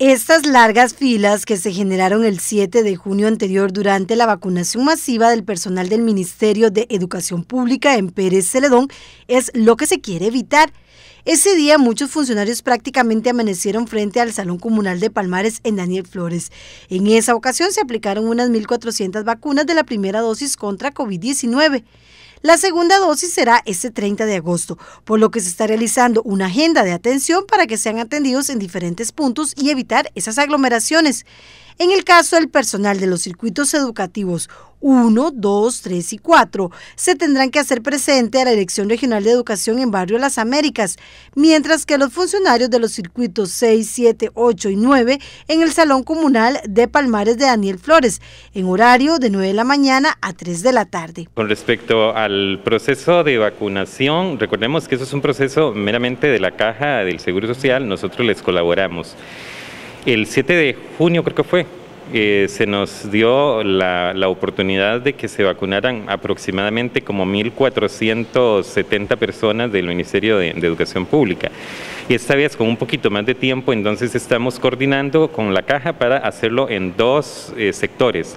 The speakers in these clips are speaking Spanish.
Estas largas filas que se generaron el 7 de junio anterior durante la vacunación masiva del personal del Ministerio de Educación Pública en Pérez Celedón es lo que se quiere evitar. Ese día muchos funcionarios prácticamente amanecieron frente al Salón Comunal de Palmares en Daniel Flores. En esa ocasión se aplicaron unas 1.400 vacunas de la primera dosis contra COVID-19. La segunda dosis será este 30 de agosto, por lo que se está realizando una agenda de atención para que sean atendidos en diferentes puntos y evitar esas aglomeraciones. En el caso del personal de los circuitos educativos 1, 2, 3 y 4 se tendrán que hacer presente a la Dirección Regional de Educación en Barrio Las Américas, mientras que los funcionarios de los circuitos 6, 7, 8 y 9 en el Salón Comunal de Palmares de Daniel Flores, en horario de 9 de la mañana a 3 de la tarde. Con respecto al proceso de vacunación, recordemos que eso es un proceso meramente de la caja del Seguro Social, nosotros les colaboramos. El 7 de junio creo que fue, eh, se nos dio la, oportunidad de que se vacunaran aproximadamente como 1.470 personas del Ministerio de, Educación Pública. Y esta vez con un poquito más de tiempo, entonces estamos coordinando con la caja para hacerlo en dos eh, sectores.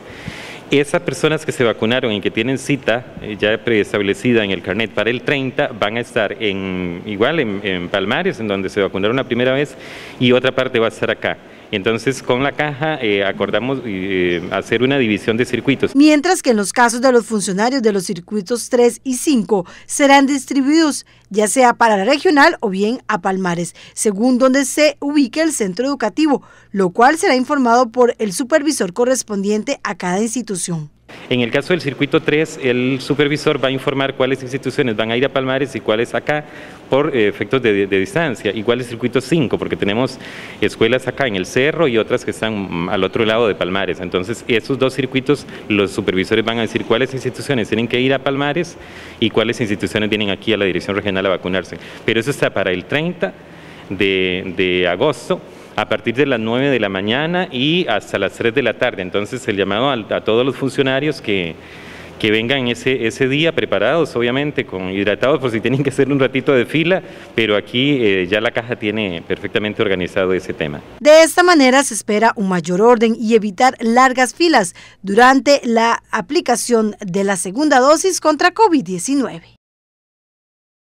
Esas personas que se vacunaron y que tienen cita eh, ya preestablecida en el carnet para el 30 van a estar en igual en, Palmares, en donde se vacunaron la primera vez, y otra parte va a estar acá. Entonces, con la caja eh, acordamos eh, hacer una división de circuitos. Mientras que en los casos de los funcionarios de los circuitos 3 y 5 serán distribuidos ya sea para la regional o bien a Palmares, según donde se ubique el centro educativo, lo cual será informado por el supervisor correspondiente a cada institución en el caso del circuito 3, el supervisor va a informar cuáles instituciones van a ir a Palmares y cuáles acá por eh, efectos de, distancia. Igual el circuito 5, porque tenemos escuelas acá en el cerro y otras que están mm, al otro lado de Palmares. Entonces, esos dos circuitos, los supervisores van a decir cuáles instituciones tienen que ir a Palmares y cuáles instituciones vienen aquí a la Dirección Regional a vacunarse. Pero eso está para el 30 de agosto a partir de las 9 de la mañana y hasta las 3 de la tarde. Entonces el llamado a, todos los funcionarios que, que vengan ese, ese día preparados, obviamente, con hidratados por si tienen que hacer un ratito de fila, pero aquí eh, ya la caja tiene perfectamente organizado ese tema. De esta manera se espera un mayor orden y evitar largas filas durante la aplicación de la segunda dosis contra COVID-19.